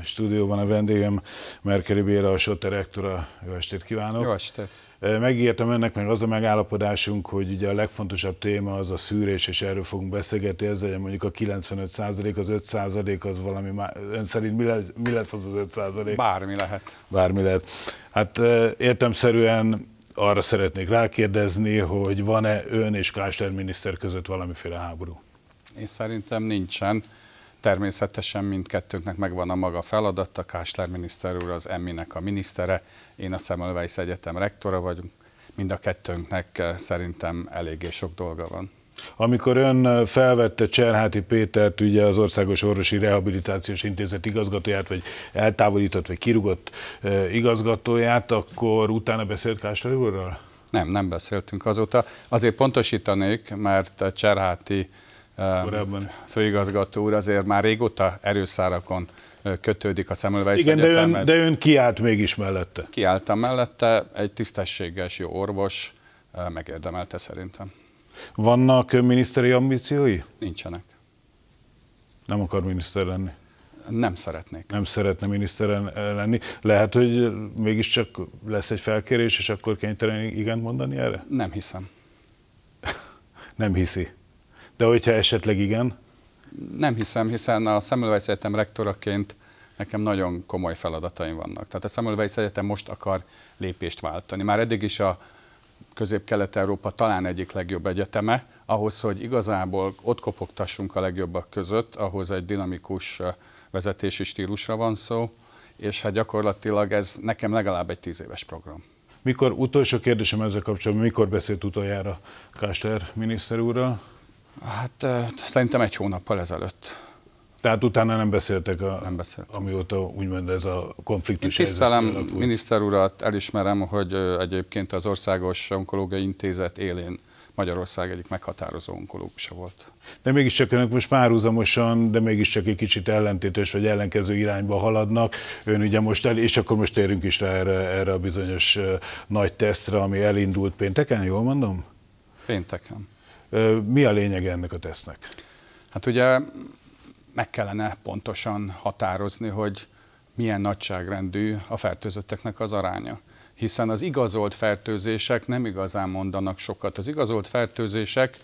A stúdióban a vendégem Merkeri Béla, a Sotta rektora. Jó estét kívánok! Jó estét! Megírtam önnek meg az a megállapodásunk, hogy ugye a legfontosabb téma az a szűrés, és erről fogunk beszélgetni, ez legyen mondjuk a 95 az 5 az valami, más. ön szerint mi lesz, mi lesz az az 5 százalék? Bármi lehet. Bármi lehet. Hát értemszerűen arra szeretnék rákérdezni, hogy van-e ön és Kásler miniszter között valamiféle háború? Én szerintem nincsen. Természetesen mindkettőnknek megvan a maga feladata, Kásler miniszter úr az emminek a minisztere, én a Szemölvejsz Egyetem rektora vagyok, mind a kettőnknek eh, szerintem eléggé sok dolga van. Amikor ön eh, felvette Cserháti Pétert, ugye az Országos Orvosi Rehabilitációs Intézet igazgatóját, vagy eltávolított, vagy kirugott eh, igazgatóját, akkor utána beszélt Kásler úrral? Nem, nem beszéltünk azóta. Azért pontosítanék, mert Cserháti Korábban. főigazgató úr azért már régóta erőszárakon kötődik a Semmelweis Igen, de ön, de ön kiállt mégis mellette. Kiálltam mellette, egy tisztességes, jó orvos megérdemelte szerintem. Vannak miniszteri ambíciói? Nincsenek. Nem akar miniszter lenni? Nem szeretnék. Nem szeretne miniszter lenni. Lehet, hogy mégiscsak lesz egy felkérés, és akkor kénytelen igent mondani erre? Nem hiszem. Nem hiszi. De hogyha esetleg igen? Nem hiszem, hiszen a Semmelweis Egyetem rektoraként nekem nagyon komoly feladataim vannak. Tehát a Semmelweis Egyetem most akar lépést váltani. Már eddig is a Közép-Kelet-Európa talán egyik legjobb egyeteme, ahhoz, hogy igazából ott kopogtassunk a legjobbak között, ahhoz egy dinamikus vezetési stílusra van szó, és hát gyakorlatilag ez nekem legalább egy tíz éves program. Mikor, utolsó kérdésem ezzel kapcsolatban, mikor beszélt utoljára Káster miniszter úrral? Hát szerintem egy hónappal ezelőtt. Tehát utána nem beszéltek, a, nem beszéltek. amióta úgymond ez a konfliktus Én tisztelem miniszter urat, elismerem, hogy egyébként az Országos Onkológiai Intézet élén Magyarország egyik meghatározó onkológusa volt. De mégiscsak önök most párhuzamosan, de mégiscsak egy kicsit ellentétes vagy ellenkező irányba haladnak. Ön ugye most el, és akkor most térünk is rá erre, erre a bizonyos nagy tesztre, ami elindult pénteken, jól mondom? Pénteken. Mi a lényege ennek a tesznek? Hát ugye meg kellene pontosan határozni, hogy milyen nagyságrendű a fertőzötteknek az aránya. Hiszen az igazolt fertőzések nem igazán mondanak sokat. Az igazolt fertőzések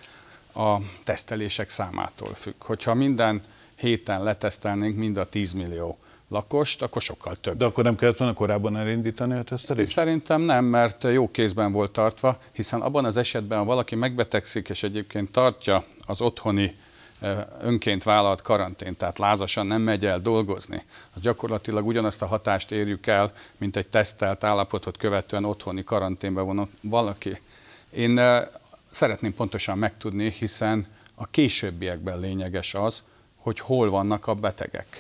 a tesztelések számától függ. Hogyha minden héten letesztelnénk mind a 10 millió lakost, akkor sokkal több. De akkor nem kellett volna korábban elindítani a tesztelést? Szerintem nem, mert jó kézben volt tartva, hiszen abban az esetben, ha valaki megbetegszik, és egyébként tartja az otthoni önként vállalt karantén, tehát lázasan nem megy el dolgozni, az gyakorlatilag ugyanazt a hatást érjük el, mint egy tesztelt állapotot követően otthoni karanténbe vonott valaki. Én szeretném pontosan megtudni, hiszen a későbbiekben lényeges az, hogy hol vannak a betegek.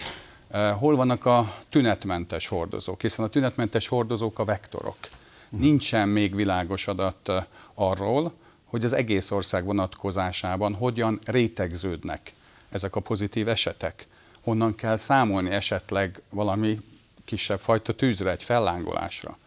Eh, hol vannak a tünetmentes hordozók? Hiszen a tünetmentes hordozók a vektorok. Mhm. Nincsen még világos adat eh, arról, hogy az egész ország vonatkozásában hogyan rétegződnek ezek a pozitív esetek. Honnan kell számolni esetleg valami kisebb fajta tűzre, egy fellángolásra.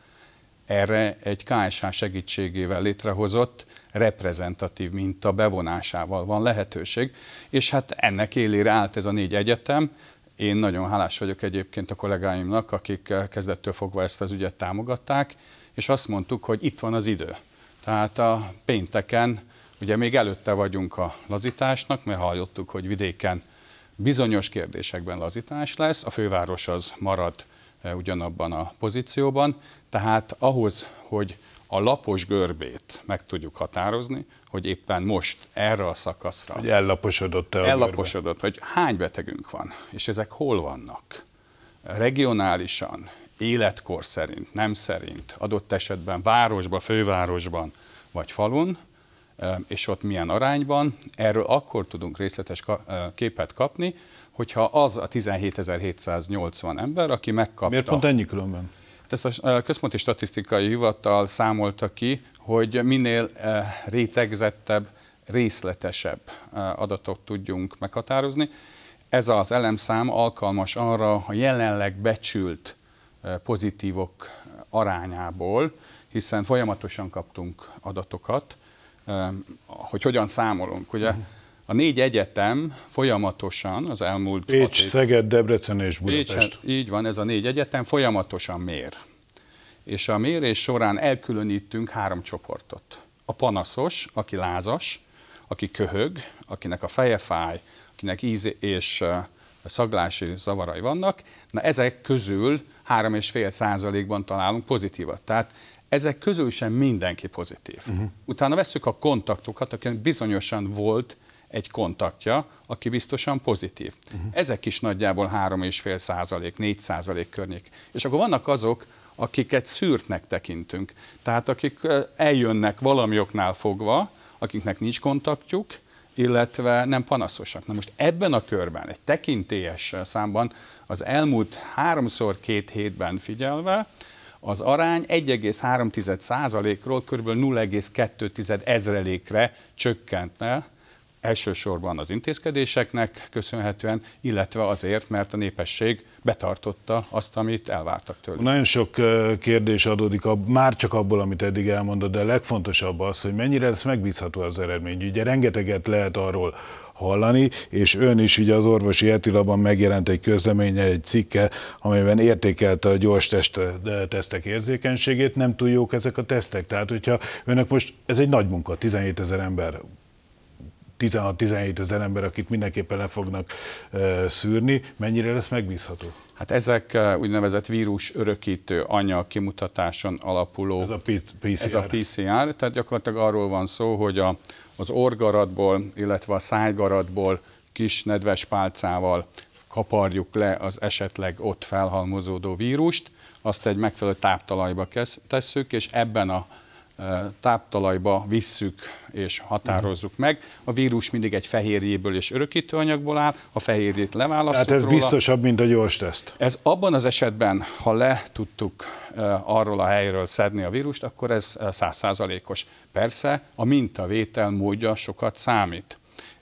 Erre egy KSH segítségével létrehozott reprezentatív minta bevonásával van lehetőség, és hát ennek élére állt ez a négy egyetem, én nagyon hálás vagyok egyébként a kollégáimnak, akik kezdettől fogva ezt az ügyet támogatták, és azt mondtuk, hogy itt van az idő. Tehát a pénteken, ugye még előtte vagyunk a lazításnak, mert hallottuk, hogy vidéken bizonyos kérdésekben lazítás lesz, a főváros az marad eh, ugyanabban a pozícióban, tehát ahhoz, hogy a lapos görbét meg tudjuk határozni, hogy éppen most erre a szakaszra. Hogy ellaposodott-e a Ellaposodott, görbe. hogy hány betegünk van, és ezek hol vannak. Regionálisan, életkor szerint, nem szerint, adott esetben városba, fővárosban vagy falun, eh, és ott milyen arányban. Erről akkor tudunk részletes eh, képet kapni, hogyha az a 17.780 ember, aki megkapta... Miért pont ennyi különben? Ezt a Központi Statisztikai Hivatal számolta ki, hogy minél rétegzettebb, részletesebb adatot tudjunk meghatározni. Ez az elemszám alkalmas arra a jelenleg becsült pozitívok arányából, hiszen folyamatosan kaptunk adatokat, hogy hogyan számolunk. Ugye uh-huh a négy egyetem folyamatosan az elmúlt... Pécs, év... Szeged, Debrecen és Budapest. Pécs, hát így van, ez a négy egyetem folyamatosan mér. És a mérés során elkülönítünk három csoportot. A panaszos, aki lázas, aki köhög, akinek a feje fáj, akinek íz és szaglási zavarai vannak. Na ezek közül 3,5 százalékban találunk pozitívat. Tehát ezek közül sem mindenki pozitív. Uh-huh. Utána vesszük a kontaktokat, akinek bizonyosan volt egy kontaktja, aki biztosan pozitív. Uh-huh. Ezek is nagyjából 3,5 százalék, 4 százalék környék. És akkor vannak azok, akiket szűrtnek tekintünk. Tehát akik eljönnek valami oknál fogva, akiknek nincs kontaktjuk, illetve nem panaszosak. Na most ebben a körben, egy tekintélyes számban az elmúlt háromszor két hétben figyelve, az arány 1,3%-ról kb. 0,2 ezrelékre csökkentne elsősorban az intézkedéseknek köszönhetően, illetve azért, mert a népesség betartotta azt, amit elvártak tőle. Nagyon sok kérdés adódik a, már csak abból, amit eddig elmondott, de a legfontosabb az, hogy mennyire lesz megbízható az eredmény. Ugye rengeteget lehet arról hallani, és ön is ugye az orvosi etilabban megjelent egy közleménye, egy cikke, amelyben értékelte a gyors test, tesztek érzékenységét, nem túl jók ezek a tesztek. Tehát, hogyha önök most, ez egy nagy munka, 17 ezer ember 16-17 ezer ember, akit mindenképpen le fognak szűrni, mennyire lesz megbízható? Hát ezek úgynevezett vírus örökítő anyag kimutatáson alapuló. Ez a PCR. Ez a PCR, tehát gyakorlatilag arról van szó, hogy a, az orgaratból, illetve a szájgaratból kis nedves pálcával kaparjuk le az esetleg ott felhalmozódó vírust, azt egy megfelelő táptalajba tesszük, és ebben a táptalajba visszük és határozzuk meg. A vírus mindig egy fehérjéből és anyagból áll, a fehérjét leválasztjuk Tehát ez róla. biztosabb, mint a gyors teszt. Ez abban az esetben, ha le tudtuk arról a helyről szedni a vírust, akkor ez százszázalékos. Persze a mintavétel módja sokat számít.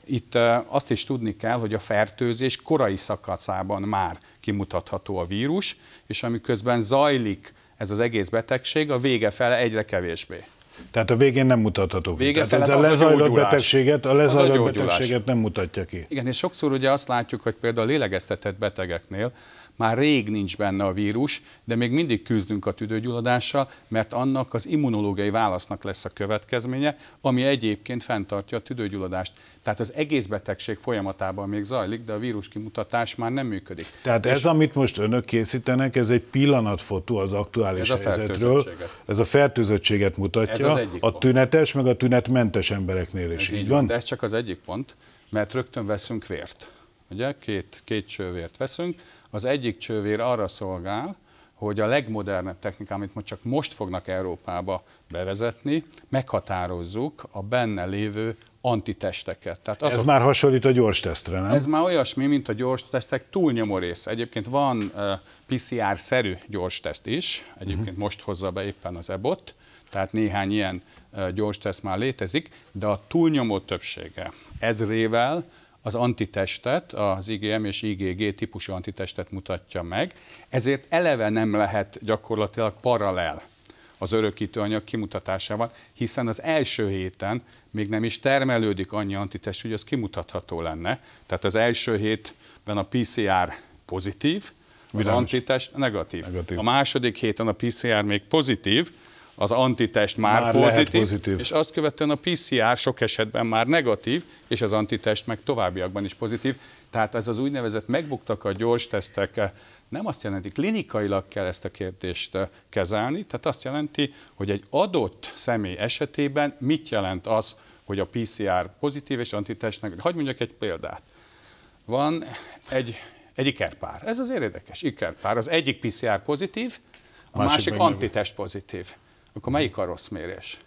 Itt azt is tudni kell, hogy a fertőzés korai szakaszában már kimutatható a vírus, és amiközben zajlik ez az egész betegség, a vége fele egyre kevésbé. Tehát a végén nem mutathatók. Vége Tehát ez a lezajlott betegséget, a lezajlott betegséget nem mutatja ki. Igen, és sokszor ugye azt látjuk, hogy például a lélegeztetett betegeknél már rég nincs benne a vírus, de még mindig küzdünk a tüdőgyulladással, mert annak az immunológiai válasznak lesz a következménye, ami egyébként fenntartja a tüdőgyulladást. Tehát az egész betegség folyamatában még zajlik, de a vírus kimutatás már nem működik. Tehát És ez, amit most önök készítenek, ez egy pillanatfotó az aktuális ez helyzetről. A ez a fertőzöttséget mutatja. Ez az egyik a pont. tünetes, meg a tünetmentes embereknél is. Ez így, így van? van? De ez csak az egyik pont, mert rögtön veszünk vért. Ugye? Két, két csővért veszünk, az egyik csővér arra szolgál, hogy a legmodernebb technika, amit most csak most fognak Európába bevezetni, meghatározzuk a benne lévő antitesteket. Tehát azok, ez már hasonlít a gyors tesztre, nem? Ez már olyasmi, mint a gyors tesztek túlnyomó része. Egyébként van PCR-szerű gyors teszt is, egyébként uh-huh. most hozza be éppen az EBOT, tehát néhány ilyen gyors teszt már létezik, de a túlnyomó többsége ezrével az antitestet, az IgM és IgG típusú antitestet mutatja meg, ezért eleve nem lehet gyakorlatilag paralel az anyag kimutatásával, hiszen az első héten még nem is termelődik annyi antitest, hogy az kimutatható lenne. Tehát az első hétben a PCR pozitív, az Bizonyos. antitest negatív. negatív. A második héten a PCR még pozitív, az antitest már, már pozitív, pozitív, és azt követően a PCR sok esetben már negatív, és az antitest meg továbbiakban is pozitív. Tehát ez az úgynevezett megbuktak a gyors tesztek, eh, nem azt jelenti, klinikailag kell ezt a kérdést eh, kezelni, tehát azt jelenti, hogy egy adott személy esetében mit jelent az, hogy a PCR pozitív és antitestnek. Hagy mondjak egy példát. Van egy, egy ikerpár. Ez azért érdekes, ikerpár. Az egyik PCR pozitív, a másik, másik antitest pozitív akkor melyik a rossz mérés?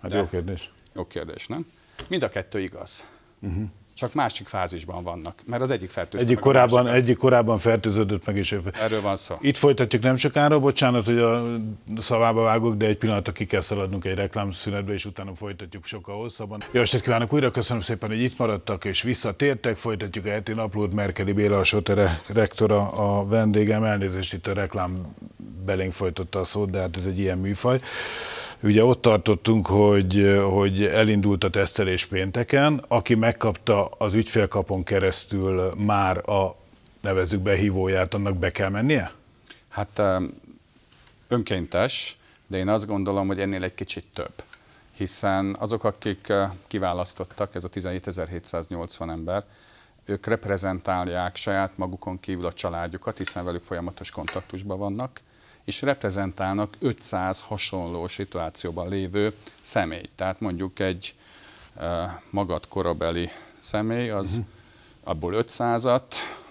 Hát De jó kérdés. Jó kérdés, nem? Mind a kettő igaz. Uh-huh csak másik fázisban vannak, mert az egyik fertőzött egyik korábban, Egyik korábban fertőződött meg is. Erről van szó. Itt folytatjuk nem sokára, bocsánat, hogy a szavába vágok, de egy pillanatra ki kell szaladnunk egy reklámszünetbe, és utána folytatjuk sokkal hosszabban. Jó estét kívánok újra, köszönöm szépen, hogy itt maradtak és visszatértek. Folytatjuk a heti naplót, Merkeli Béla, a Sotere rektora a vendégem, elnézést itt a reklám belénk folytotta a szót, de hát ez egy ilyen műfaj. Ugye ott tartottunk, hogy, hogy elindult a tesztelés pénteken, aki megkapta az ügyfélkapon keresztül már a nevezzük be annak be kell mennie? Hát önkéntes, de én azt gondolom, hogy ennél egy kicsit több. Hiszen azok, akik kiválasztottak, ez a 17.780 ember, ők reprezentálják saját magukon kívül a családjukat, hiszen velük folyamatos kontaktusban vannak, és reprezentálnak 500 hasonló situációban lévő személy. Tehát mondjuk egy eh, magad korabeli személy, az uh-huh. abból 500-at,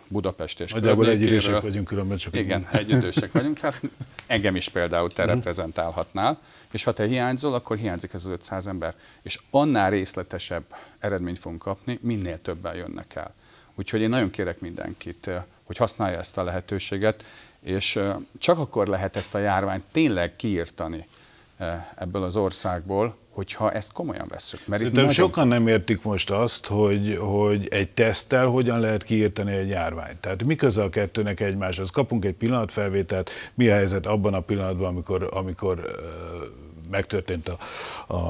Budapest és Nagyjából egyidősek vagyunk különben csak. Igen, egyidősek vagyunk, tehát engem is például te mhm. reprezentálhatnál, és ha te hiányzol, akkor hiányzik ez az 500 ember. És annál részletesebb eredményt fogunk kapni, minél többen jönnek el. Úgyhogy én nagyon kérek mindenkit, eh, hogy használja ezt a lehetőséget, és csak akkor lehet ezt a járványt tényleg kiirtani ebből az országból, hogyha ezt komolyan vesszük. Mert itt nagyon... sokan nem értik most azt, hogy, hogy egy teszttel hogyan lehet kiírteni egy járványt. Tehát mi köze a kettőnek egymáshoz? Kapunk egy pillanatfelvételt, mi a helyzet abban a pillanatban, amikor, amikor megtörtént a, a,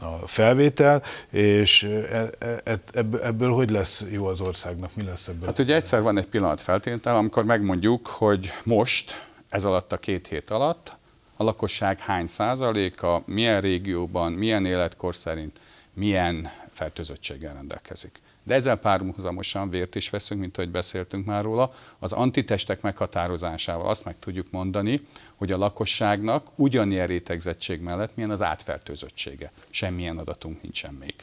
a felvétel, és e, e, e, ebből, ebből hogy lesz jó az országnak, mi lesz ebből? Hát ugye egyszer van egy pillanat feltétel, amikor megmondjuk, hogy most, ez alatt a két hét alatt, a lakosság hány százaléka, milyen régióban, milyen életkor szerint, milyen fertőzöttséggel rendelkezik de ezzel párhuzamosan vért is veszünk, mint ahogy beszéltünk már róla, az antitestek meghatározásával azt meg tudjuk mondani, hogy a lakosságnak ugyanilyen rétegzettség mellett milyen az átfertőzöttsége. Semmilyen adatunk nincsen még.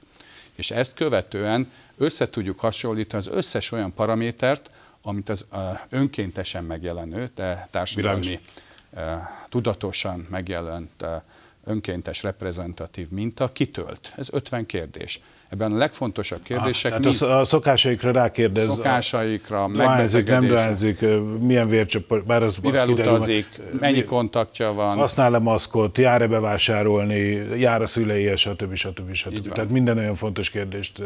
És ezt követően össze tudjuk hasonlítani az összes olyan paramétert, amit az önkéntesen megjelenő, de társadalmi Bilányos. tudatosan megjelent önkéntes reprezentatív minta kitölt. Ez 50 kérdés. Ebben a legfontosabb ah, kérdések... Ah, tehát mi? a szokásaikra rákérdez. Szokásaikra, dohányzik, nem dohányzik, milyen vércsoport, bár az Mivel az kiderül, utazik, mi, mennyi kontaktja van. Használ-e maszkot, jár-e bevásárolni, jár a szülei, stb. stb. stb. Tehát minden olyan fontos kérdést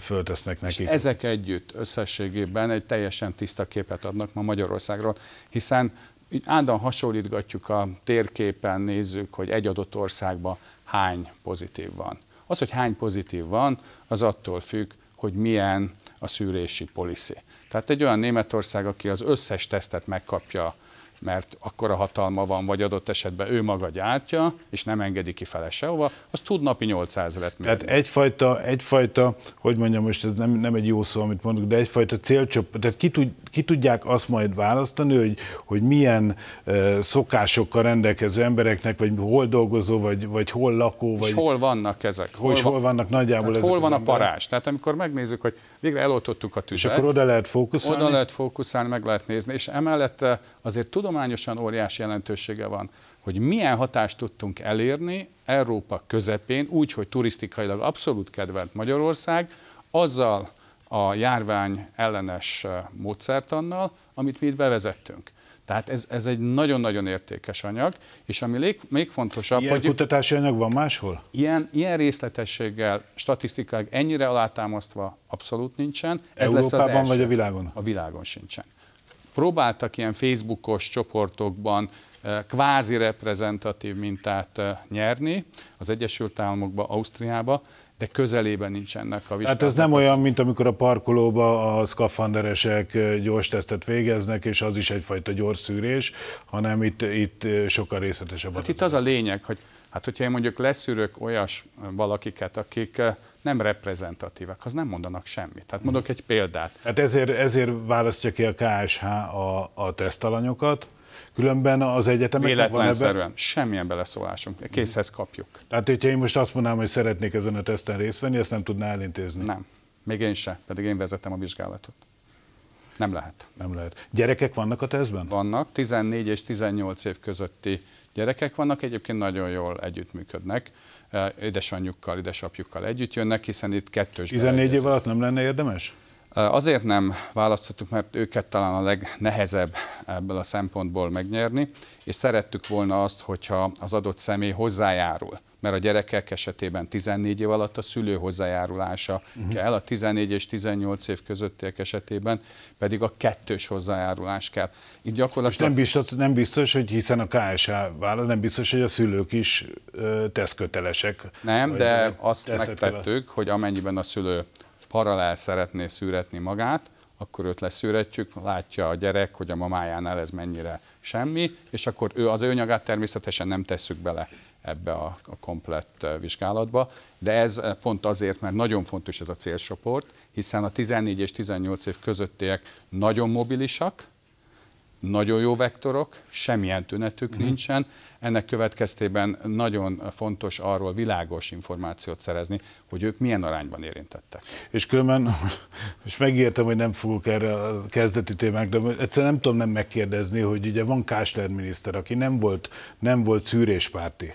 föltesznek nekik. És ezek együtt összességében egy teljesen tiszta képet adnak ma Magyarországról, hiszen így áldan hasonlítgatjuk a térképen, nézzük, hogy egy adott országban hány pozitív van. Az, hogy hány pozitív van, az attól függ, hogy milyen a szűrési policy. Tehát egy olyan Németország, aki az összes tesztet megkapja mert akkor a hatalma van, vagy adott esetben ő maga gyártja, és nem engedi ki fele sehova, az tud napi 800 mérni. Tehát egyfajta, egyfajta, hogy mondjam, most ez nem, nem egy jó szó, amit mondok, de egyfajta célcsop, tehát ki, tud, ki tudják azt majd választani, hogy, hogy milyen uh, szokásokkal rendelkező embereknek, vagy hol dolgozó, vagy, vagy hol lakó, vagy... És hol vannak ezek? Hol, és hol, vannak nagyjából ezek? Hol van a parás? Tehát amikor megnézzük, hogy végre eloltottuk a tüzet. És akkor oda lehet fókuszálni? Oda lehet fókuszálni, meg lehet nézni, és emellett azért tudományosan óriási jelentősége van, hogy milyen hatást tudtunk elérni Európa közepén, úgy, hogy turisztikailag abszolút kedvelt Magyarország, azzal a járvány ellenes módszertannal, amit mi itt bevezettünk. Tehát ez, ez egy nagyon-nagyon értékes anyag, és ami lég, még fontosabb, ilyen hogy... kutatási anyag van máshol? Ilyen, ilyen részletességgel, statisztikák ennyire alátámasztva abszolút nincsen. Ez Európában lesz az első. vagy a világon? A világon sincsen próbáltak ilyen Facebookos csoportokban eh, kvázi reprezentatív mintát eh, nyerni az Egyesült Államokba, Ausztriába, de közelében nincs ennek a vizsgálatnak. Hát ez nem olyan, mint amikor a parkolóba a szkafanderesek gyors tesztet végeznek, és az is egyfajta gyors szűrés, hanem itt, itt eh, sokkal részletesebb. Hát itt az a lényeg, hogy hát hogyha én mondjuk leszűrök olyas valakiket, akik nem reprezentatívak, az nem mondanak semmit. Tehát mondok egy példát. Hát ezért, ezért választja ki a KSH a, a tesztalanyokat, Különben az egyetemek Véletlenszerűen. Ebben... Semmilyen beleszólásunk. Készhez kapjuk. Tehát, hogyha én most azt mondanám, hogy szeretnék ezen a teszten részt venni, ezt nem tudná elintézni? Nem. Még én se. Pedig én vezetem a vizsgálatot. Nem lehet. Nem lehet. Gyerekek vannak a tesztben? Vannak. 14 és 18 év közötti gyerekek vannak. Egyébként nagyon jól együttműködnek édesanyjukkal, édesapjukkal együtt jönnek, hiszen itt kettős 14 év alatt nem lenne érdemes? Azért nem választottuk, mert őket talán a legnehezebb ebből a szempontból megnyerni, és szerettük volna azt, hogyha az adott személy hozzájárul mert a gyerekek esetében 14 év alatt a szülő hozzájárulása uh-huh. kell, a 14 és 18 év közöttiek esetében pedig a kettős hozzájárulás kell. Itt gyakorlatilag... nem biztos, nem biztos, hogy hiszen a KSH vállal, nem biztos, hogy a szülők is teszkötelesek. tesz kötelesek. Nem, de azt megtettük, hogy amennyiben a szülő paralel szeretné szűretni magát, akkor őt leszűretjük, látja a gyerek, hogy a mamájánál ez mennyire semmi, és akkor ő az anyagát természetesen nem tesszük bele ebbe a, a komplett vizsgálatba, de ez pont azért, mert nagyon fontos ez a célsoport, hiszen a 14 és 18 év közöttiek nagyon mobilisak, nagyon jó vektorok, semmilyen tünetük uh-huh. Mhm. nincsen, ennek következtében nagyon fontos arról világos információt szerezni, hogy ők milyen arányban érintettek. És különben, és megértem, hogy nem fogok erre a kezdeti témák, de egyszerűen nem tudom nem megkérdezni, hogy ugye van Kásler miniszter, aki nem volt, nem volt szűréspárti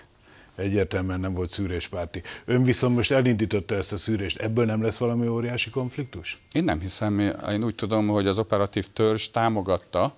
egyértelműen nem volt szűréspárti. Ön viszont most elindította ezt a szűrést, ebből nem lesz valami óriási konfliktus? Én nem hiszem, én úgy tudom, hogy az operatív törzs támogatta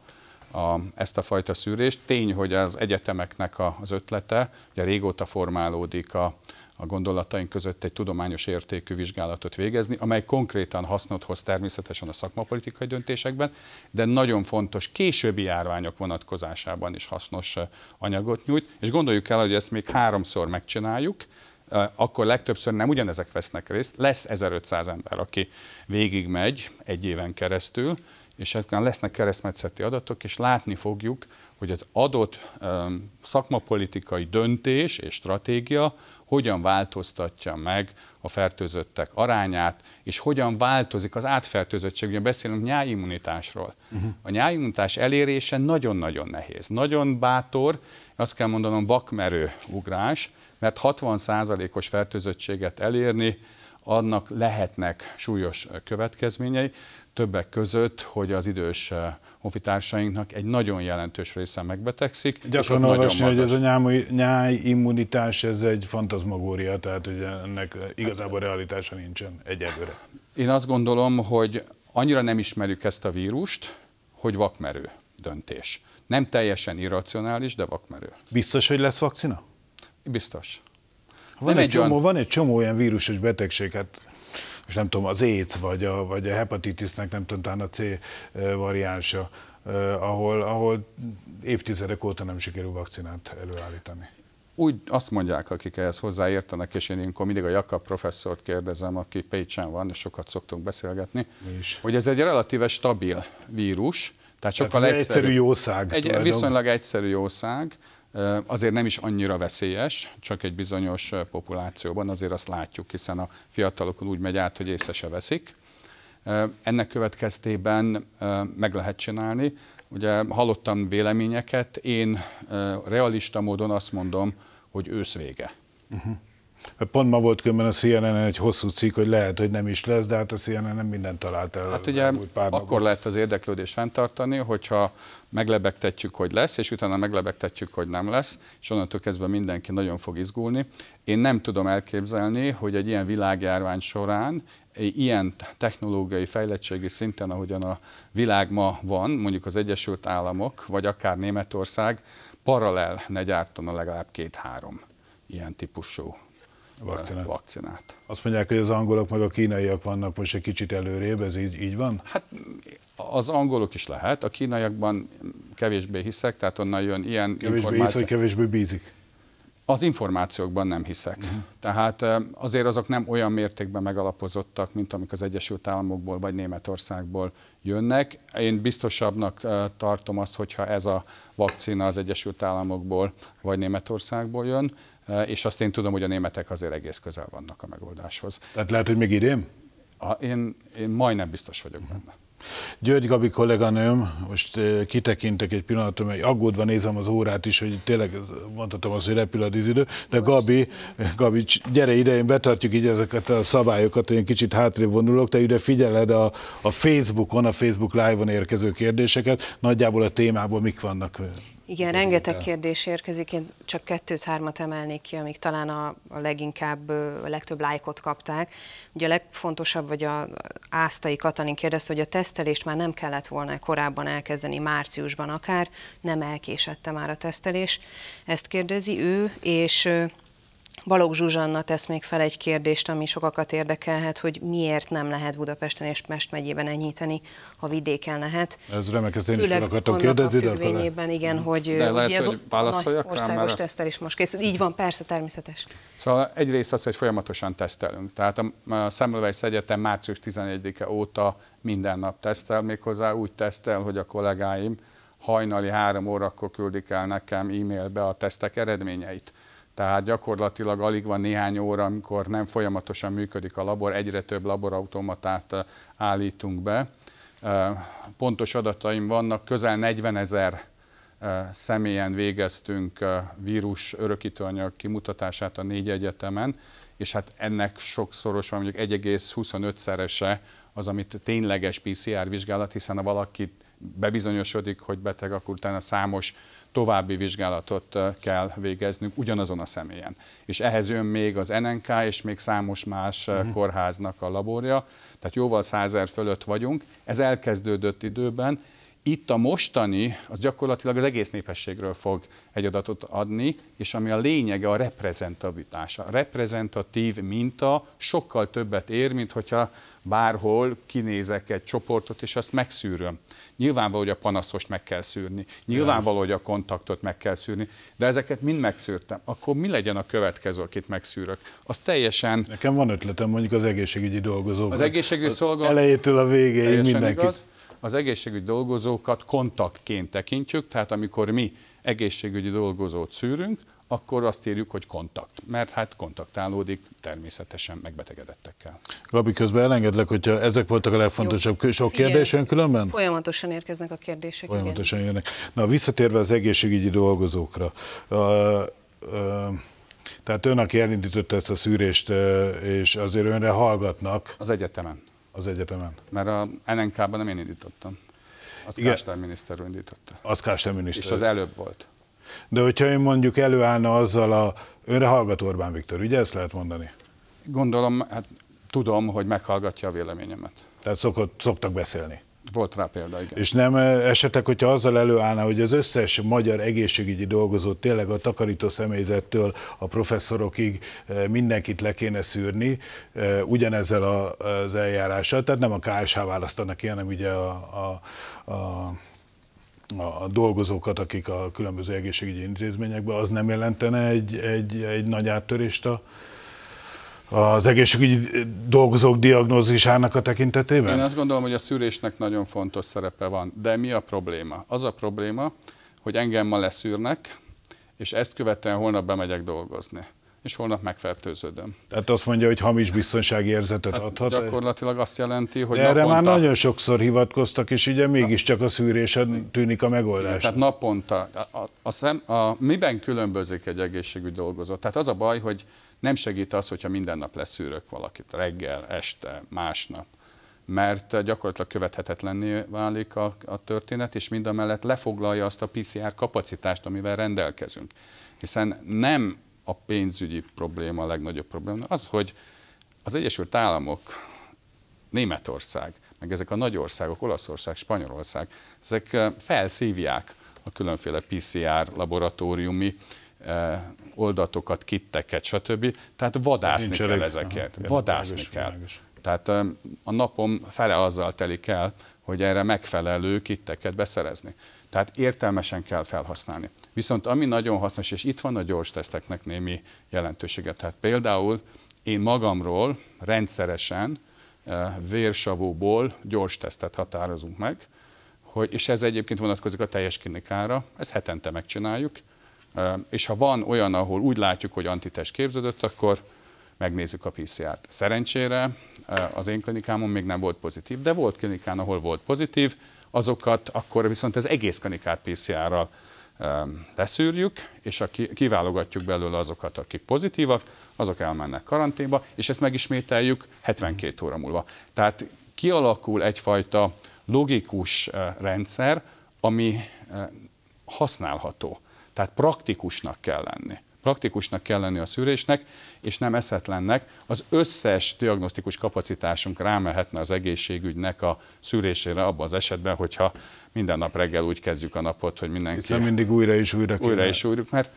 a, ezt a fajta szűrést. Tény, hogy az egyetemeknek a, az ötlete, ugye régóta formálódik a, a gondolataink között egy tudományos értékű vizsgálatot végezni, amely konkrétan hasznot hoz természetesen a szakmapolitikai döntésekben, de nagyon fontos későbbi járványok vonatkozásában is hasznos eh, anyagot nyújt, és gondoljuk el, hogy ezt még háromszor megcsináljuk, eh, akkor legtöbbször nem ugyanezek vesznek részt, lesz 1500 ember, aki végigmegy egy éven keresztül, és ezeken lesznek keresztmetszeti adatok, és látni fogjuk, hogy az adott szakmapolitikai döntés és stratégia hogyan változtatja meg a fertőzöttek arányát, és hogyan változik az átfertőzöttség. Ugye beszélünk nyájimmunitásról. Uh-huh. Mhm. A nyájimmunitás elérése nagyon-nagyon nehéz. Nagyon bátor, azt kell mondanom vakmerő ugrás, mert 60%-os fertőzöttséget elérni annak lehetnek súlyos következményei, többek között, hogy az idős honfitársainknak egy nagyon jelentős része megbetegszik. Gyakran olvasni, hogy ez a nyáj, nyáj immunitás, ez egy fantazmagória, tehát hogy ennek igazából realitása nincsen egyelőre. Én azt gondolom, hogy annyira nem ismerjük ezt a vírust, hogy vakmerő döntés. Nem teljesen irracionális, de vakmerő. Biztos, hogy lesz vakcina? Biztos. Van, egy, csomó, olyan... van egy csomó olyan vírusos betegség, hát és nem tudom, az éc, vagy a, vagy a hepatitisnek, nem tudom, talán a C variánsa, ahol, ahol évtizedek óta nem sikerül vakcinát előállítani úgy azt mondják, akik ehhez hozzáértenek, és én ilyenkor mindig a Jakab professzort kérdezem, aki Pécsen van, és sokat szoktunk beszélgetni, és. hogy ez egy relatíve stabil vírus, tehát sokkal tehát egyszerű, egyszerű jószág. Egy viszonylag egyszerű jószág, azért nem is annyira veszélyes, csak egy bizonyos populációban, azért azt látjuk, hiszen a fiatalokon úgy megy át, hogy észre se veszik. Ennek következtében meg lehet csinálni. Ugye hallottam véleményeket, én realista módon azt mondom, hogy ősz vége. Uh-huh. Pont ma volt különben a cnn egy hosszú cikk, hogy lehet, hogy nem is lesz, de hát a CNN nem mindent talált el. Hát ugye pár akkor napot. lehet az érdeklődést fenntartani, hogyha meglebegtetjük, hogy lesz, és utána meglebegtetjük, hogy nem lesz, és onnantól kezdve mindenki nagyon fog izgulni. Én nem tudom elképzelni, hogy egy ilyen világjárvány során ilyen technológiai fejlettségi szinten, ahogyan a világ ma van, mondjuk az Egyesült Államok, vagy akár Németország, paralel ne gyártana legalább két-három ilyen típusú vakcinát. vakcinát. Azt mondják, hogy az angolok meg a kínaiak vannak most egy kicsit előrébb, ez így, így van? Hát az angolok is lehet, a kínaiakban kevésbé hiszek, tehát onnan jön ilyen kevésbé információ. Hisz, vagy kevésbé bízik? Az információkban nem hiszek. Uh-huh. Tehát azért azok nem olyan mértékben megalapozottak, mint amik az Egyesült Államokból vagy Németországból jönnek. Én biztosabbnak tartom azt, hogyha ez a vakcina az Egyesült Államokból vagy Németországból jön, Eh, és azt én tudom, hogy a németek azért egész közel vannak a megoldáshoz. Tehát lehet, hogy még idén? A, én, én majdnem biztos vagyok mhm. benne. György Gabi kolléganőm, most eh, kitekintek egy pillanatom, hogy aggódva nézem az órát is, hogy tényleg mondhatom azt, hogy repül a dízidő, de Gabi, Gabi, gyere ide, én betartjuk így ezeket a szabályokat, én kicsit hátrébb vonulok, te ide figyeled a, a Facebookon, a Facebook Live-on érkező kérdéseket, nagyjából a témában mik vannak? Eh? Igen, rengeteg el. kérdés érkezik, én csak kettőt-hármat emelnék ki, amik talán a, a leginkább, a legtöbb lájkot kapták. Ugye a legfontosabb, vagy a Áztai Katalin kérdezte, hogy a tesztelést már nem kellett volna korábban elkezdeni, márciusban akár, nem elkésette már a tesztelés. Ezt kérdezi ő, és Balogh Zsuzsanna tesz még fel egy kérdést, ami sokakat érdekelhet, hogy miért nem lehet Budapesten és Pest megyében enyhíteni, ha vidéken lehet. Ez remek, ezt én is fel akartam kérdezni. De akkor... igen, mhm. hogy de lehet, ugye, ez hogy válaszoljak országos rá, tesztel is most készül. Így van, persze, természetes. Szóval egyrészt az, hogy folyamatosan tesztelünk. Tehát a, a Semmelweis Egyetem március 11-e óta minden nap tesztel, méghozzá úgy tesztel, hogy a kollégáim hajnali három órakor küldik el nekem e-mailbe a tesztek eredményeit tehát gyakorlatilag alig van néhány óra, amikor nem folyamatosan működik a labor, egyre több laborautomatát állítunk be. Pontos adataim vannak, közel 40 ezer személyen végeztünk vírus örökítőanyag kimutatását a négy egyetemen, és hát ennek sokszoros van, mondjuk 1,25-szerese az, amit tényleges PCR vizsgálat, hiszen ha valaki bebizonyosodik, hogy beteg, akkor utána számos további vizsgálatot kell végeznünk ugyanazon a személyen. És ehhez jön még az NNK és még számos más uh-huh. kórháznak a laborja, tehát jóval százer fölött vagyunk. Ez elkezdődött időben, itt a mostani, az gyakorlatilag az egész népességről fog egy adatot adni, és ami a lényege a reprezentabilitása. A reprezentatív minta sokkal többet ér, mint hogyha bárhol kinézek egy csoportot, és azt megszűröm. Nyilvánvaló, hogy a panaszost meg kell szűrni, nyilvánvaló, hogy a kontaktot meg kell szűrni, de ezeket mind megszűrtem. Akkor mi legyen a következő, akit megszűrök? Az teljesen... Nekem van ötletem mondjuk az egészségügyi dolgozók. Az egészségügyi szolgálat... Elejétől a végéig mindenkit. Igaz, az egészségügyi dolgozókat kontaktként tekintjük, tehát amikor mi egészségügyi dolgozót szűrünk, akkor azt írjuk, hogy kontakt, mert hát kontaktálódik természetesen megbetegedettekkel. Gabi, közben elengedlek, hogyha ezek voltak a legfontosabb. Jó. Sok Figyelj, különben? Folyamatosan érkeznek a kérdések. Folyamatosan igen. jönnek. Na, visszatérve az egészségügyi dolgozókra. Uh, uh, tehát ön, aki elindította ezt a szűrést, és azért önre hallgatnak. Az egyetemen az egyetemen? Mert a NNK-ban nem én indítottam. Az Kástály miniszter indította. Az Kástály miniszter. És az előbb volt. De hogyha én mondjuk előállna azzal a... Önre hallgató Orbán Viktor, ugye ezt lehet mondani? Gondolom, hát tudom, hogy meghallgatja a véleményemet. Tehát szokott, szoktak beszélni? Volt rá példa, igen. És nem eh, esetleg, hogyha azzal előállna, hogy az összes magyar egészségügyi dolgozó tényleg a takarító személyzettől a professzorokig eh, mindenkit le kéne szűrni, eh, ugyanezzel az eljárással, tehát nem a KSH választanak ki, hanem ugye a, a, a a dolgozókat, akik a különböző egészségügyi intézményekben, az nem jelentene egy, egy, egy nagy áttörést a, az egészségügyi dolgozók diagnózisának a tekintetében? Én azt gondolom, hogy a szűrésnek nagyon fontos szerepe van. De mi a probléma? Az a probléma, hogy engem ma leszűrnek, és ezt követően holnap bemegyek dolgozni és holnap megfertőződöm. Tehát azt mondja, hogy hamis biztonsági érzetet hát adhat? Gyakorlatilag azt jelenti, hogy De Erre naponta... már nagyon sokszor hivatkoztak, és ugye mégiscsak a szűrésen tűnik a megoldás. Tehát naponta. A, a, a, a, miben különbözik egy egészségügy dolgozó? Tehát az a baj, hogy nem segít az, hogyha minden nap leszűrök valakit, reggel, este, másnap mert eh, gyakorlatilag követhetetlenné válik a, a történet, és mind a mellett lefoglalja azt a PCR kapacitást, amivel rendelkezünk. Hiszen nem a pénzügyi probléma a legnagyobb probléma, az, hogy az Egyesült Államok, Németország, meg ezek a nagy országok, Olaszország, Spanyolország, ezek eh, felszívják a különféle PCR laboratóriumi eh, oldatokat, kitteket, stb. Tehát vadászni Nincs kell elég. ezeket. Aha, vadászni elég, kell. elég. Tehát a napom fele azzal telik el, hogy erre megfelelő kitteket beszerezni. Tehát értelmesen kell felhasználni. Viszont ami nagyon hasznos, és itt van a gyors teszteknek némi jelentősége. Tehát például én magamról rendszeresen vérsavóból gyors tesztet határozunk meg, hogy, és ez egyébként vonatkozik a teljes klinikára, ezt hetente megcsináljuk, és ha van olyan, ahol úgy látjuk, hogy antitest képződött, akkor megnézzük a PCR-t. Szerencsére az én klinikámon még nem volt pozitív, de volt klinikán, ahol volt pozitív, azokat akkor viszont az egész klinikát PCR-ral leszűrjük, és a kiválogatjuk belőle azokat, akik pozitívak, azok elmennek karanténba, és ezt megismételjük 72 óra múlva. Tehát kialakul egyfajta logikus rendszer, ami használható. Tehát praktikusnak kell lenni. Praktikusnak kell lenni a szűrésnek, és nem eszetlennek. Az összes diagnosztikus kapacitásunk rámehetne az egészségügynek a szűrésére abban az esetben, hogyha minden nap reggel úgy kezdjük a napot, hogy mindenki... Hiszen mindig újra és újra kíván. Újra és újra, mert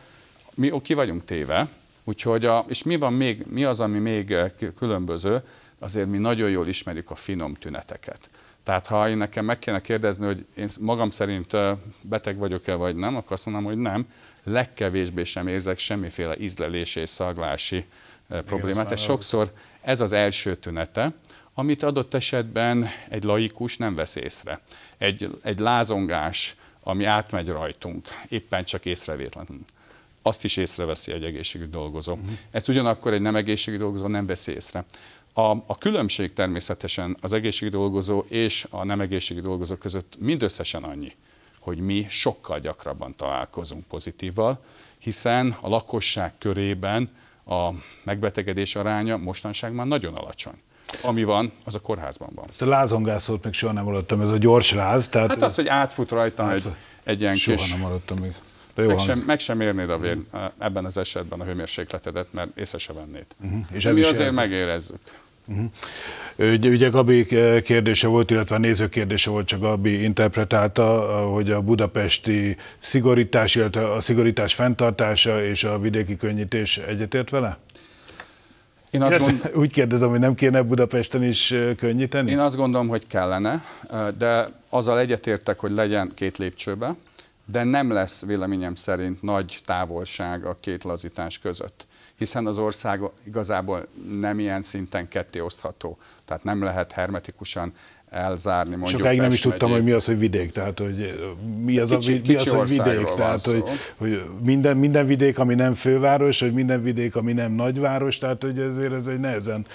mi ki vagyunk téve, úgyhogy a, és mi, van még, mi az, ami még eh, különböző, azért mi nagyon jól ismerjük a finom tüneteket. Tehát ha én nekem meg kéne kérdezni, hogy én magam szerint beteg vagyok-e vagy nem, akkor azt mondom, hogy nem. Legkevésbé sem érzek semmiféle ízlelési és szaglási Igen, problémát. Ez sokszor ez az első tünete, amit adott esetben egy laikus nem vesz észre. Egy, egy lázongás, ami átmegy rajtunk, éppen csak észrevétlenül azt is észreveszi egy egészségügy dolgozó. Uh-huh. Mhm. Ez ugyanakkor egy nem egészségügy dolgozó nem veszi észre. A, a különbség természetesen az egészségügyi dolgozó és a nem egészségügyi dolgozó között mindösszesen annyi, hogy mi sokkal gyakrabban találkozunk pozitívval, hiszen a lakosság körében a megbetegedés aránya mostanság már nagyon alacsony ami van, az a kórházban van. Ezt a lázongászót még soha nem hallottam, ez a gyors láz. Tehát hát az, hogy átfut rajta, átfut. egy, egy ilyen soha kis... Soha nem hallottam még. De jó meg, sem, meg sem érnéd a vér, mhm. ebben az esetben a hőmérsékletedet, mert észre se vennéd. Uh-huh. És Mi azért érzi. megérezzük. Uh-huh. Ugye, Gabi eh, kérdése volt, illetve a néző kérdése volt, csak Gabi interpretálta, eh, hogy a budapesti szigorítás, illetve a szigorítás fenntartása és a vidéki könnyítés egyetért vele? Én azt gond... Úgy kérdezem, hogy nem kéne Budapesten is eh, könnyíteni? Én azt gondolom, hogy kellene, de azzal egyetértek, hogy legyen két lépcsőbe, de nem lesz véleményem szerint nagy távolság a két lazítás között hiszen az ország igazából nem ilyen szinten ketté osztható. Tehát nem lehet hermetikusan elzárni mondjuk Sokáig nem is tudtam, megyét. hogy mi az, hogy vidék, tehát hogy mi az, kicsi, a, mi kicsi az hogy vidék, tehát hogy, hogy minden, minden vidék, ami nem főváros, hogy minden vidék, ami nem nagyváros, tehát hogy ezért ez egy nehezen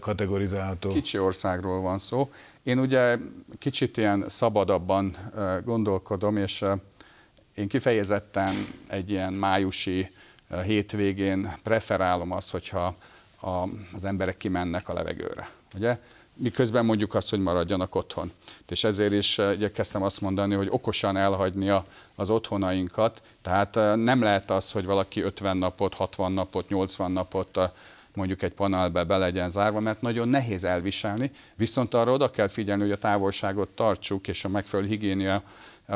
kategorizálható. Kicsi országról van szó. Én ugye kicsit ilyen szabadabban gondolkodom, és én kifejezetten egy ilyen májusi hétvégén preferálom azt, hogyha a, az emberek kimennek a levegőre. Ugye? Miközben mondjuk azt, hogy maradjanak otthon. És ezért is eh, kezdtem azt mondani, hogy okosan elhagyni a, az otthonainkat. Tehát eh, nem lehet az, hogy valaki 50 napot, 60 napot, 80 napot eh, mondjuk egy panelbe be legyen zárva, mert nagyon nehéz elviselni, viszont arra oda kell figyelni, hogy a távolságot tartsuk, és a megfelelő higiénia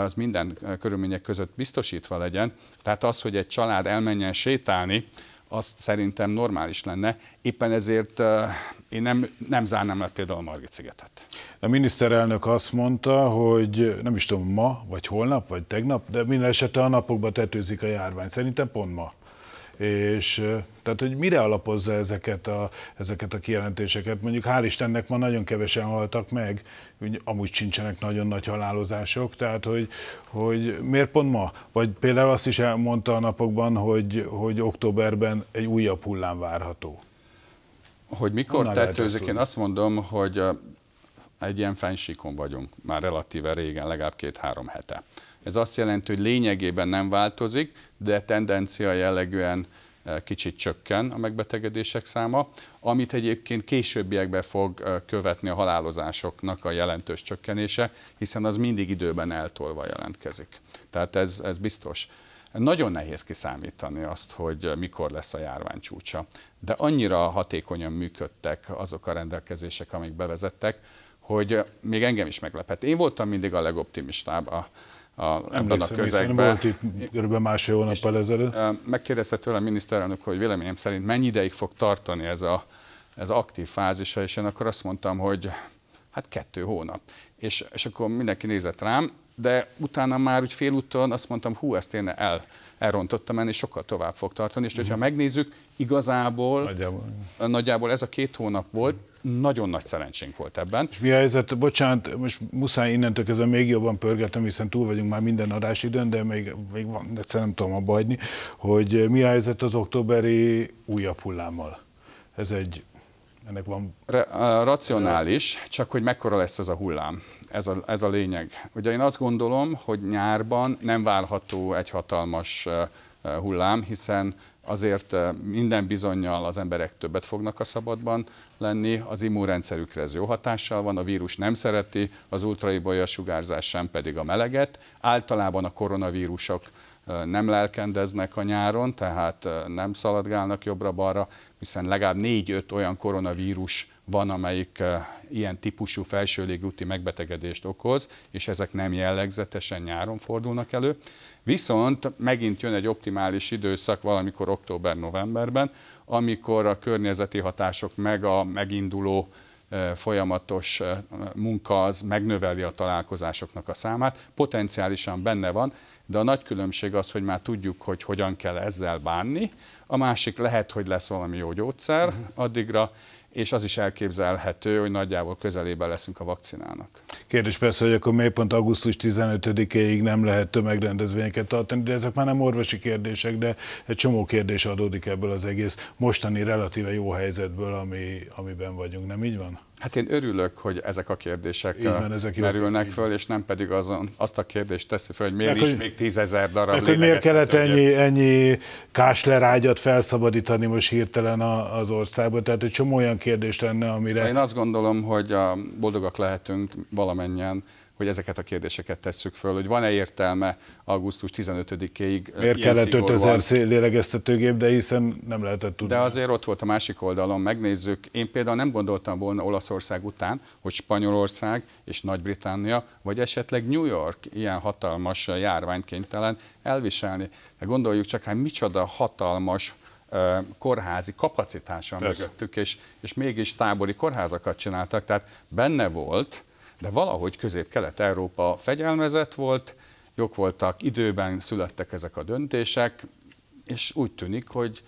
az minden körülmények között biztosítva legyen. Tehát az, hogy egy család elmenjen sétálni, azt szerintem normális lenne. Éppen ezért uh, én nem, nem zárnám le például a Margit szigetet. A miniszterelnök azt mondta, hogy nem is tudom, ma, vagy holnap, vagy tegnap, de minden esetre a napokban tetőzik a járvány. Szerintem pont ma és tehát, hogy mire alapozza ezeket a, ezeket a kijelentéseket? Mondjuk hál' Istennek ma nagyon kevesen haltak meg, úgy, amúgy sincsenek nagyon nagy halálozások, tehát hogy, hogy miért pont ma? Vagy például azt is elmondta a napokban, hogy, hogy októberben egy újabb hullám várható. Hogy mikor tettőzik, Én azt mondom, hogy a egy ilyen fensíkon vagyunk, már relatíve régen, legalább két-három hete. Ez azt jelenti, hogy lényegében nem változik, de tendencia jellegűen e, kicsit csökken a megbetegedések száma, amit egyébként későbbiekben fog e, követni a halálozásoknak a jelentős csökkenése, hiszen az mindig időben eltolva jelentkezik. Tehát ez, ez biztos. Nagyon nehéz kiszámítani azt, hogy mikor lesz a járvány csúcsa, de annyira hatékonyan működtek azok a rendelkezések, amik bevezettek, hogy még engem is meglepett. Én voltam mindig a legoptimistább a, a, ebben a közegben. Volt itt kb. másfél hónappal ezelőtt. Megkérdezte tőle a miniszterelnök, hogy véleményem szerint mennyi ideig fog tartani ez a ez aktív fázisa, és én akkor azt mondtam, hogy hát kettő hónap. És, és akkor mindenki nézett rám, de utána már úgy félúton azt mondtam, hú, ezt én el, elrontottam enni, sokkal tovább fog tartani, és hogyha mhm. megnézzük, igazából nagyjából, nagyjából ez a két hónap volt, nagyon nagy szerencsénk volt ebben. És mi a helyzet, bocsánat, most muszáj innentől kezdve még jobban pörgetem, hiszen túl vagyunk már minden adásidőn, de még, még van, egyszer nem tudom abba hagyni, hogy mi a helyzet az októberi újabb hullámmal. Ez egy ennek van... Re, eh, racionális, csak hogy mekkora lesz ez a hullám. Ez a, ez a lényeg. Ugye én azt gondolom, hogy nyárban nem válható egy hatalmas eh, eh, hullám, hiszen azért eh, minden bizonyal az emberek többet fognak a szabadban lenni, az immunrendszerükre ez jó hatással van, a vírus nem szereti az ultraibolya sugárzás sem pedig a meleget. Általában a koronavírusok eh, nem lelkendeznek a nyáron, tehát eh, nem szaladgálnak jobbra-balra, hiszen legalább 4-5 olyan koronavírus van, amelyik ilyen típusú légúti megbetegedést okoz, és ezek nem jellegzetesen nyáron fordulnak elő. Viszont megint jön egy optimális időszak valamikor október-novemberben, amikor a környezeti hatások meg a meginduló folyamatos munka az megnöveli a találkozásoknak a számát, potenciálisan benne van, de a nagy különbség az, hogy már tudjuk, hogy hogyan kell ezzel bánni, a másik lehet, hogy lesz valami jó gyógyszer mhm. addigra, és az is elképzelhető, hogy nagyjából közelében leszünk a vakcinának. Kérdés persze, hogy akkor miért pont augusztus 15 éig nem lehet tömegrendezvényeket tartani, de ezek már nem orvosi kérdések, de egy csomó kérdés adódik ebből az egész mostani relatíve jó helyzetből, ami, amiben vagyunk, nem így van? Hát én örülök, hogy ezek a kérdések Igen, ezek merülnek föl, és nem pedig azon, azt a kérdést teszi föl, hogy miért mert, is hogy, még tízezer darab mert, hogy Miért kellett ennyi, ennyi káslerágyat felszabadítani most hirtelen a, az országban? Tehát egy csomó olyan kérdés lenne, amire... Szóval én azt gondolom, hogy a boldogak lehetünk valamennyien, hogy ezeket a kérdéseket tesszük föl, hogy van-e értelme augusztus 15-ig. Miért kellett 5000 lélegeztetőgép, de hiszen nem lehetett tudni. De azért ott volt a másik oldalon, megnézzük. Én például nem gondoltam volna Olaszország után, hogy Spanyolország és Nagy-Britannia, vagy esetleg New York ilyen hatalmas járványkénytelen elviselni. De gondoljuk csak, hát micsoda hatalmas kórházi kapacitása mögöttük, és, és mégis tábori kórházakat csináltak, tehát benne volt, de valahogy Közép-Kelet-Európa fegyelmezett volt, jók voltak, időben születtek ezek a döntések, és úgy tűnik, hogy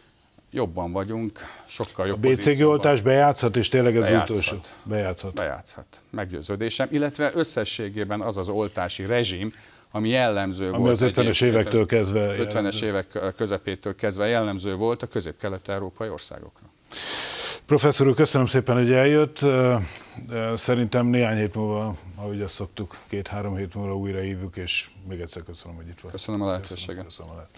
jobban vagyunk, sokkal jobb A BCG oltás bejátszhat, és tényleg ez bejátszhat, utolsó. Bejátszhat. Bejátszhat. Meggyőződésem. Illetve összességében az az oltási rezsim, ami jellemző ami volt. az 50-es évektől kezdve. 50-es évek közepétől kezdve jellemző volt a közép-kelet-európai országokra. Professzor úr, köszönöm szépen, hogy eljött. Szerintem néhány hét múlva, ahogy azt szoktuk, két-három hét múlva újra hívjuk, és még egyszer köszönöm, hogy itt volt. Köszönöm a lehetőséget. Köszönöm, köszönöm a lehetőséget.